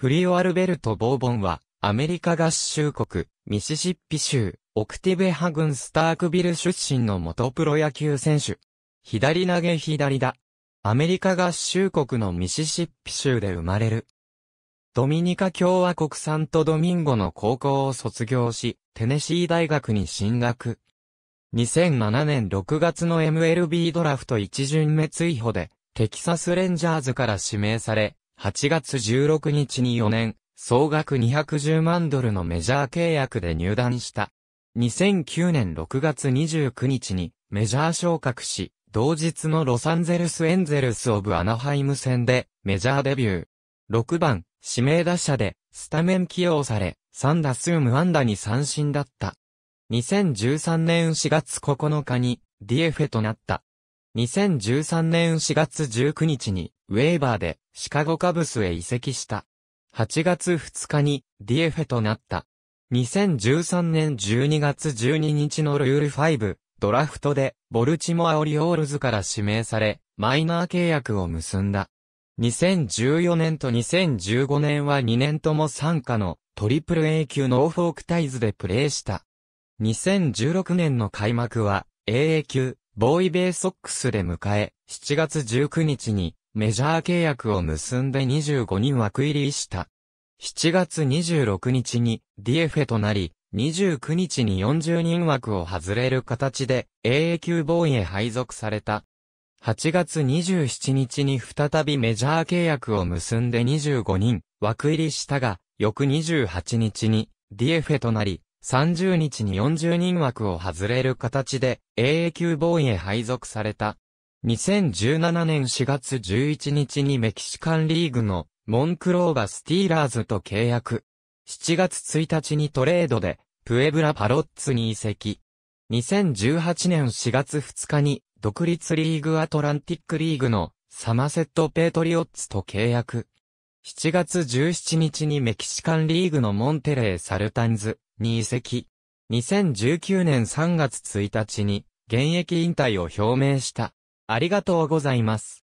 フリオ・アルベルト・ボーボンは、アメリカ合衆国、ミシシッピ州、オクティベハン・スタークビル出身の元プロ野球選手。左投げ左だ。アメリカ合衆国のミシシッピ州で生まれる。ドミニカ共和国サントドミンゴの高校を卒業し、テネシー大学に進学。2007年6月の MLB ドラフト一巡目追捕で、テキサスレンジャーズから指名され、8月16日に4年、総額210万ドルのメジャー契約で入団した。2009年6月29日にメジャー昇格し、同日のロサンゼルスエンゼルスオブアナハイム戦でメジャーデビュー。6番、指名打者でスタメン起用され、3打数無安打に三振だった。2013年4月9日にディエフェとなった。2013年4月19日にウェーバーでシカゴカブスへ移籍した。8月2日にディエフェとなった。2013年12月12日のルール5ドラフトでボルチモアオリオールズから指名され、マイナー契約を結んだ。2014年と2015年は2年とも参加のトリプル A 級ノーフォークタイズでプレーした。2016年の開幕は AA 級ボーイベイソックスで迎え、7月19日にメジャー契約を結んで25人枠入りした。7月26日にディエフェとなり、29日に40人枠を外れる形で AA 級ボーイへ配属された。8月27日に再びメジャー契約を結んで25人枠入りしたが、翌28日にディエフェとなり、30日に40人枠を外れる形で AA 級ボーイへ配属された。2017年4月11日にメキシカンリーグのモンクローバスティーラーズと契約。7月1日にトレードでプエブラパロッツに移籍。2018年4月2日に独立リーグアトランティックリーグのサマセットペトリオッツと契約。7月17日にメキシカンリーグのモンテレー・サルタンズに移籍。2019年3月1日に現役引退を表明した。ありがとうございます。